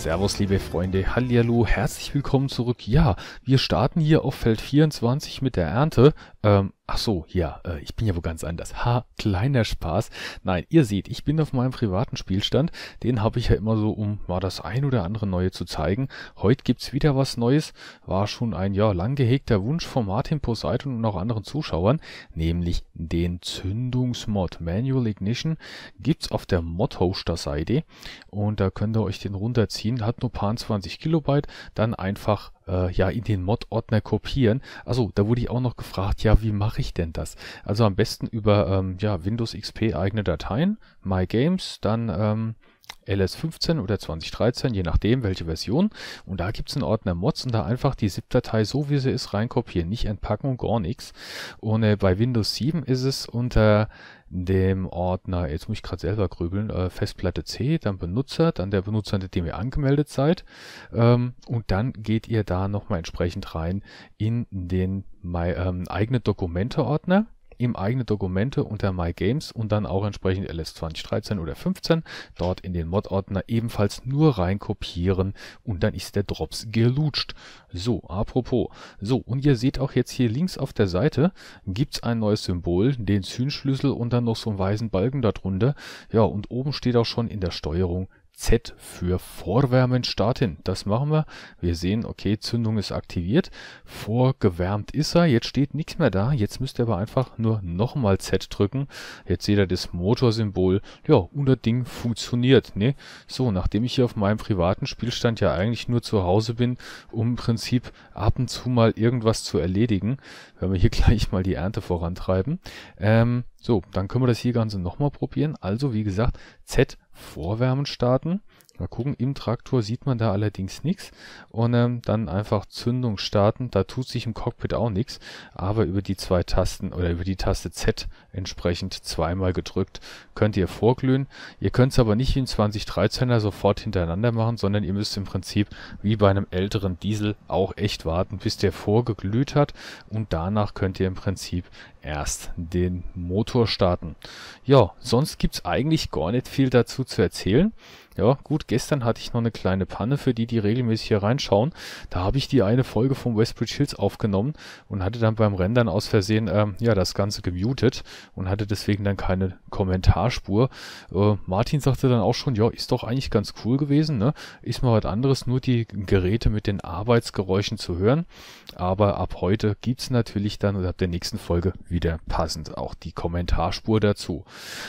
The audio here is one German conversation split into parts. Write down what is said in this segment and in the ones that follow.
Servus, liebe Freunde. Hallihallo, herzlich willkommen zurück. Ja, wir starten hier auf Feld 24 mit der Ernte. Ähm, ach so, ja, äh, ich bin ja wo ganz anders. Ha, kleiner Spaß. Nein, ihr seht, ich bin auf meinem privaten Spielstand. Den habe ich ja immer so, um mal das ein oder andere Neue zu zeigen. Heute gibt's wieder was Neues. War schon ein ja lang gehegter Wunsch von Martin Poseidon und auch anderen Zuschauern, nämlich den Zündungsmod Manual Ignition gibt's auf der modhoster seite und da könnt ihr euch den runterziehen. Hat nur paar 20 Kilobyte, dann einfach äh, ja in den Mod-Ordner kopieren. Also da wurde ich auch noch gefragt, ja, wie mache ich denn das? Also am besten über ähm, ja, Windows XP eigene Dateien, My Games, dann ähm, LS15 oder 2013, je nachdem welche Version. Und da gibt es einen Ordner Mods und da einfach die ZIP-Datei so wie sie ist reinkopieren, nicht entpacken und gar nichts. Und äh, bei Windows 7 ist es unter dem Ordner, jetzt muss ich gerade selber grübeln, äh, Festplatte C, dann Benutzer, dann der Benutzer, mit dem ihr angemeldet seid. Ähm, und dann geht ihr da nochmal entsprechend rein in den My, ähm, eigene Dokumente-Ordner eben eigene Dokumente unter My Games und dann auch entsprechend LS 2013 oder 15 dort in den Mod-Ordner ebenfalls nur rein kopieren und dann ist der Drops gelutscht. So, apropos. So, und ihr seht auch jetzt hier links auf der Seite gibt's ein neues Symbol, den Zündschlüssel und dann noch so einen weißen Balken darunter. Ja, und oben steht auch schon in der Steuerung Z für Vorwärmen starten. Das machen wir. Wir sehen, okay, Zündung ist aktiviert. Vorgewärmt ist er. Jetzt steht nichts mehr da. Jetzt müsst ihr aber einfach nur nochmal Z drücken. Jetzt seht ihr das Motorsymbol. Ja, und das Ding funktioniert. Ne? So, nachdem ich hier auf meinem privaten Spielstand ja eigentlich nur zu Hause bin, um im Prinzip ab und zu mal irgendwas zu erledigen, wenn wir hier gleich mal die Ernte vorantreiben, ähm, so, dann können wir das hier Ganze nochmal probieren. Also wie gesagt, Z vorwärmen starten, Mal gucken, im Traktor sieht man da allerdings nichts. Und ähm, dann einfach Zündung starten. Da tut sich im Cockpit auch nichts. Aber über die zwei Tasten oder über die Taste Z entsprechend zweimal gedrückt könnt ihr vorglühen. Ihr könnt es aber nicht wie ein 2013er sofort hintereinander machen, sondern ihr müsst im Prinzip wie bei einem älteren Diesel auch echt warten, bis der vorgeglüht hat. Und danach könnt ihr im Prinzip erst den Motor starten. Ja, sonst gibt's eigentlich gar nicht viel dazu zu erzählen. Ja, gut, gestern hatte ich noch eine kleine Panne, für die, die regelmäßig hier reinschauen. Da habe ich die eine Folge vom Westbridge Hills aufgenommen und hatte dann beim Rendern aus Versehen ähm, ja, das Ganze gemutet und hatte deswegen dann keine Kommentarspur. Äh, Martin sagte dann auch schon, ja, ist doch eigentlich ganz cool gewesen, ne? Ist mal was anderes, nur die Geräte mit den Arbeitsgeräuschen zu hören. Aber ab heute gibt es natürlich dann oder ab der nächsten Folge wieder passend auch die Kommentarspur dazu.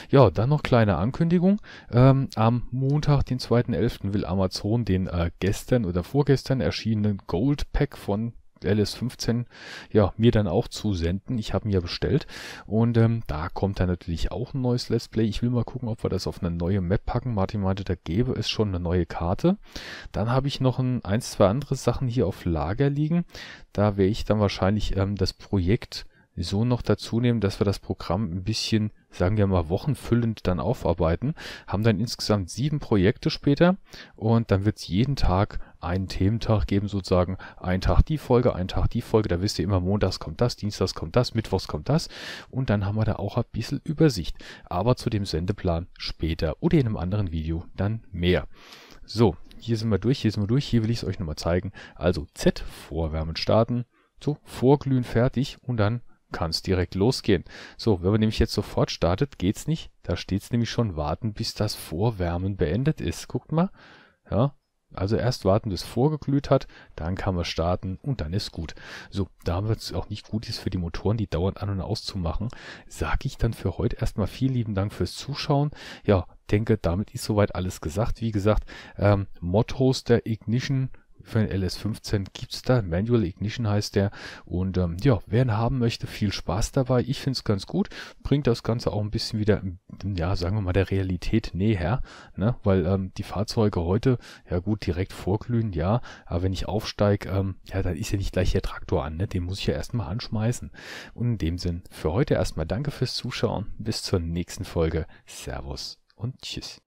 Ja, dann noch kleine Ankündigung. Ähm, am Montag nach dem 2.11. will Amazon den äh, gestern oder vorgestern erschienenen Gold Pack von LS15 ja mir dann auch zusenden. Ich habe ihn ja bestellt und ähm, da kommt dann natürlich auch ein neues Let's Play. Ich will mal gucken, ob wir das auf eine neue Map packen. Martin meinte, da gäbe es schon eine neue Karte. Dann habe ich noch ein, ein, zwei andere Sachen hier auf Lager liegen. Da werde ich dann wahrscheinlich ähm, das Projekt so noch dazu nehmen, dass wir das Programm ein bisschen, sagen wir mal, wochenfüllend dann aufarbeiten. Haben dann insgesamt sieben Projekte später und dann wird es jeden Tag einen Thementag geben, sozusagen einen Tag die Folge, einen Tag die Folge. Da wisst ihr immer, montags kommt das, dienstags kommt das, mittwochs kommt das. Und dann haben wir da auch ein bisschen Übersicht. Aber zu dem Sendeplan später oder in einem anderen Video dann mehr. So, hier sind wir durch, hier sind wir durch, hier will ich es euch nochmal zeigen. Also Z, vorwärmen, starten, so, vorglühen, fertig und dann kann es direkt losgehen. So, wenn man nämlich jetzt sofort startet, geht's nicht. Da steht's nämlich schon warten, bis das Vorwärmen beendet ist. Guckt mal. Ja, also erst warten, bis vorgeglüht hat, dann kann man starten und dann ist gut. So, da es auch nicht gut ist für die Motoren, die dauernd an- und auszumachen, sage ich dann für heute erstmal vielen lieben Dank fürs Zuschauen. Ja, denke, damit ist soweit alles gesagt. Wie gesagt, ähm, Mottos der Ignition für den LS15 gibt es da. Manual Ignition heißt der. Und ähm, ja, wer ihn haben möchte, viel Spaß dabei. Ich finde es ganz gut. Bringt das Ganze auch ein bisschen wieder, hm, ja, sagen wir mal, der Realität näher. Ne? Weil ähm, die Fahrzeuge heute, ja gut, direkt vorglühen, ja. Aber wenn ich aufsteige, ähm, ja, dann ist ja nicht gleich der Traktor an. Ne? Den muss ich ja erstmal anschmeißen. Und in dem Sinn, für heute erstmal danke fürs Zuschauen. Bis zur nächsten Folge. Servus und tschüss.